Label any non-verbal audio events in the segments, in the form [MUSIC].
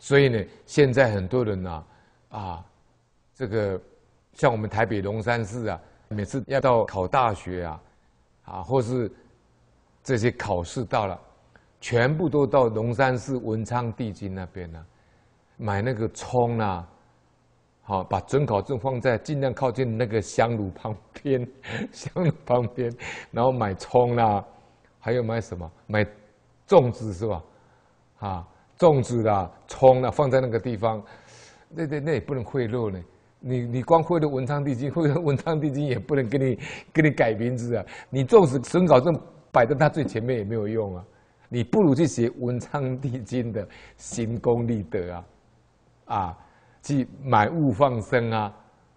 所以呢，现在很多人呐，啊，这个像我们台北龙山寺啊，每次要到考大学啊，啊，或是这些考试到了，全部都到龙山寺文昌帝君那边呢，买那个葱啊，好把准考证放在尽量靠近那个香炉旁边，[LAUGHS] 香炉旁边，然后买葱啊，还有买什么？买粽子是吧？啊。粽子啦、葱啦放在那个地方，那那那也不能贿赂呢。你你光贿赂文昌帝君，贿 [LAUGHS] 赂文昌帝君也不能给你给你改名字啊。你粽子存稿证摆在他最前面也没有用啊。你不如去写文昌帝君的行功立德啊，啊，去买物放生啊，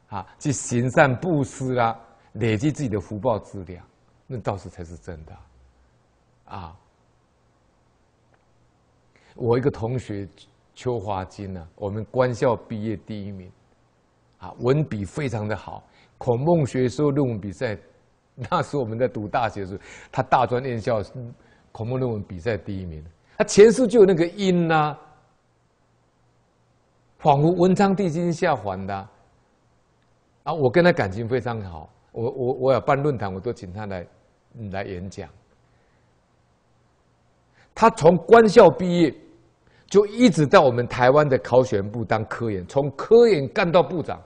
啊，去行善布施啊，累积自己的福报资粮，那倒是才是真的，啊。我一个同学邱华金呢，我们官校毕业第一名，啊，文笔非常的好。孔孟学说论文比赛，那时我们在读大学时，他大专院校孔孟论文比赛第一名。他前世就有那个因呐，仿佛文昌帝君下凡的。啊，我跟他感情非常好，我我我要办论坛，我都请他来来演讲。他从官校毕业。就一直在我们台湾的考选部当科研，从科研干到部长。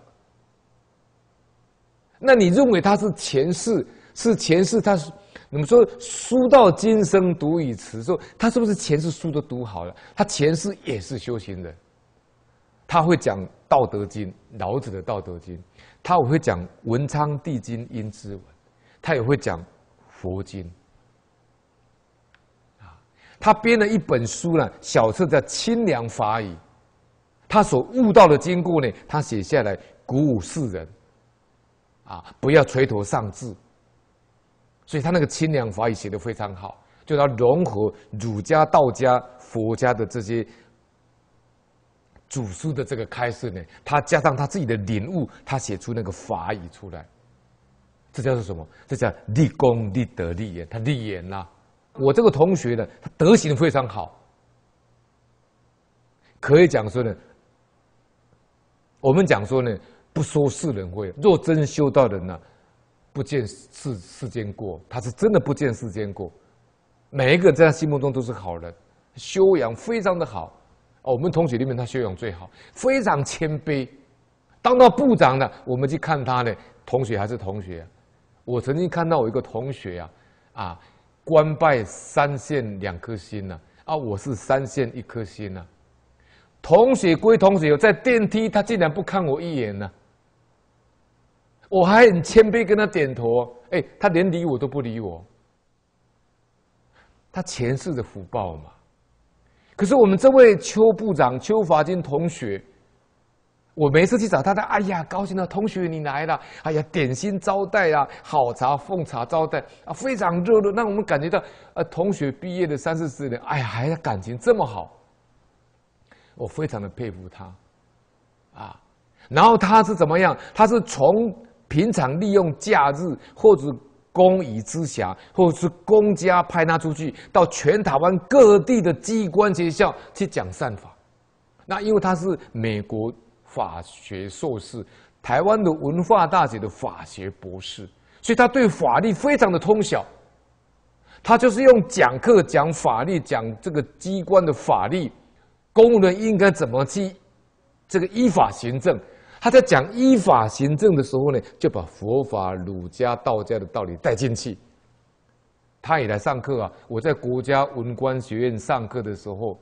那你认为他是前世？是前世他是？你们说书到今生读已迟，说他是不是前世书都读好了？他前世也是修行人，他会讲《道德经》，老子的《道德经》，他也会讲《文昌帝经》《阴之文》，他也会讲《佛经》。他编了一本书呢，小册叫《清凉法语》。他所悟道的经过呢，他写下来，鼓舞世人。啊，不要垂头丧志。所以他那个《清凉法语》写的非常好，就他融合儒家、道家、佛家的这些主书的这个开示呢，他加上他自己的领悟，他写出那个法语出来。这叫做什么？这叫立功、立德、立言。他立言啦。我这个同学呢，他德行非常好，可以讲说呢。我们讲说呢，不说世人会，若真修道人呢，不见世世间过，他是真的不见世间过。每一个在他心目中都是好人，修养非常的好。哦，我们同学里面他修养最好，非常谦卑。当到部长呢，我们去看他呢，同学还是同学。我曾经看到我一个同学啊，啊。官拜三线两颗星呢，啊，我是三线一颗星呢。同学归同学，在电梯他竟然不看我一眼呢，我还很谦卑跟他点头，哎，他连理我都不理我，他前世的福报嘛。可是我们这位邱部长邱法金同学。我每次去找他，他哎呀高兴的同学你来了，哎呀点心招待啊，好茶奉茶招待啊，非常热络，让我们感觉到啊，同学毕业的三四十年，哎呀还感情这么好，我非常的佩服他，啊，然后他是怎么样？他是从平常利用假日或者公已之暇，或者是公家派他出去到全台湾各地的机关学校去讲善法，那因为他是美国。法学硕士，台湾的文化大学的法学博士，所以他对法律非常的通晓。他就是用讲课讲法律，讲这个机关的法律，公务人应该怎么去这个依法行政。他在讲依法行政的时候呢，就把佛法、儒家、道家的道理带进去。他也来上课啊，我在国家文官学院上课的时候。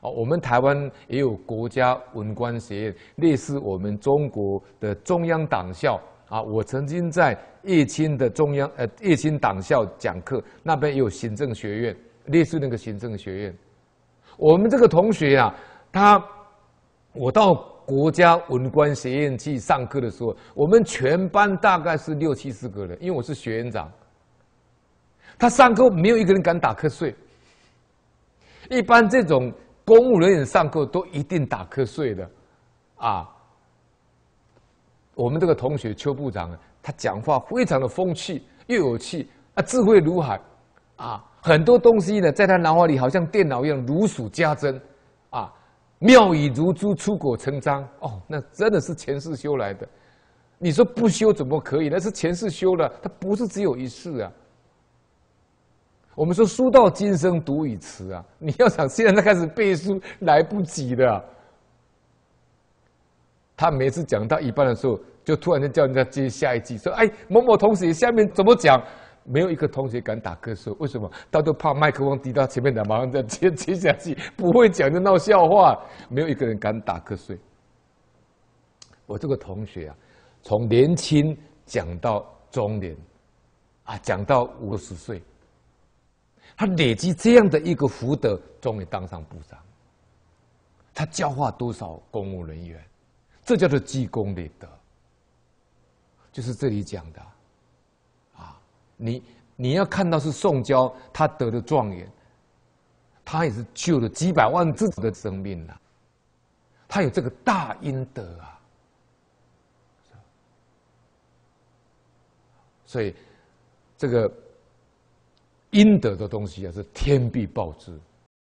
哦，我们台湾也有国家文官学院，类似我们中国的中央党校啊。我曾经在叶青的中央呃叶青党校讲课，那边也有行政学院，类似那个行政学院。我们这个同学啊，他我到国家文官学院去上课的时候，我们全班大概是六七十个人，因为我是学院长，他上课没有一个人敢打瞌睡。一般这种。公务人员上课都一定打瞌睡的，啊，我们这个同学邱部长，他讲话非常的风趣，又有趣，啊，智慧如海，啊，很多东西呢在他脑海里好像电脑一样如数家珍，啊，妙语如珠，出口成章，哦，那真的是前世修来的，你说不修怎么可以？那是前世修了，他不是只有一世啊。我们说书到今生读已迟啊！你要想现在开始背书来不及的。他每次讲到一半的时候，就突然间叫人家接下一句，说：“哎，某某同学下面怎么讲？”没有一个同学敢打瞌睡，为什么？他都怕麦克风低到前面来，马上再接接下去，不会讲就闹笑话。没有一个人敢打瞌睡。我这个同学啊，从年轻讲到中年，啊，讲到五十岁。他累积这样的一个福德，终于当上部长。他教化多少公务人员，这叫做积功累德，就是这里讲的。啊，你你要看到是宋交他得的状元，他也是救了几百万之子的生命呐，他有这个大阴德啊。所以这个。阴德的东西啊，是天必报之。